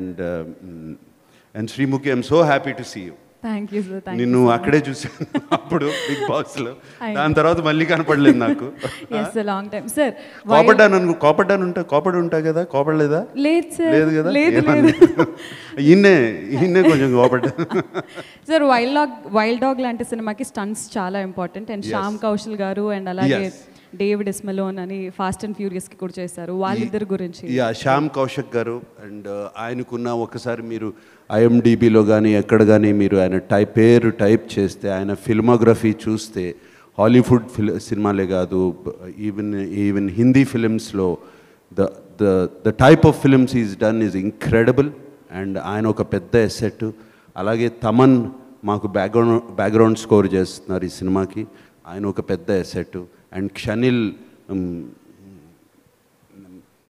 and and Sreemukhi I'm so happy to see you thank you నిన్ను అక్కడే చూసాను అప్పుడు బిగ్ బాస్ లో దాని తర్వాత మళ్ళీ కనపడలేదు నాకు ఎస్ లాంగ్ టైం సార్ కోపడ్డాను కోపడ్డాను ఉంటా కోపడి ఉంటా కదా కోపడలేదా లేదు సార్ లేదు కదా లేదు ఈయన్నే ఈయన్నే కొంచెం కోపడ్డాను sir wild dog wild dog లాంటి సినిమాకి స్టన్స్ చాలా ఇంపార్టెంట్ అండ్ శ్యామ్ కౌశల్ గారు అండ్ అలాగే డేవిడ్ ఇస్మలోన్ అని ఫాస్ట్ అండ్ ఫ్యూరియస్కి కూడా చేశారు వాళ్ళిద్దరి గురించి యా శ్యామ్ కౌశక్ గారు అండ్ uh, ఆయనకున్న ఒకసారి మీరు ఐఎండిబిలో కానీ ఎక్కడ కానీ మీరు ఆయన టైప్ పేరు టైప్ చేస్తే ఆయన ఫిల్మోగ్రఫీ చూస్తే హాలీవుడ్ ఫిల్ సినిమాలే కాదు ఈవెన్ ఈవెన్ హిందీ ఫిలిమ్స్లో the the the type of films is done is incredible and ఆయన ఒక పెద్ద ఎసెట్ అలాగే తమన్ మాకు బ్యాక్గ్రౌండ్ బ్యాక్గ్రౌండ్ స్కోర్ చేస్తున్నారు ఈ సినిమాకి ఆయన ఒక పెద్ద ఎసెట్ and Kshanil um,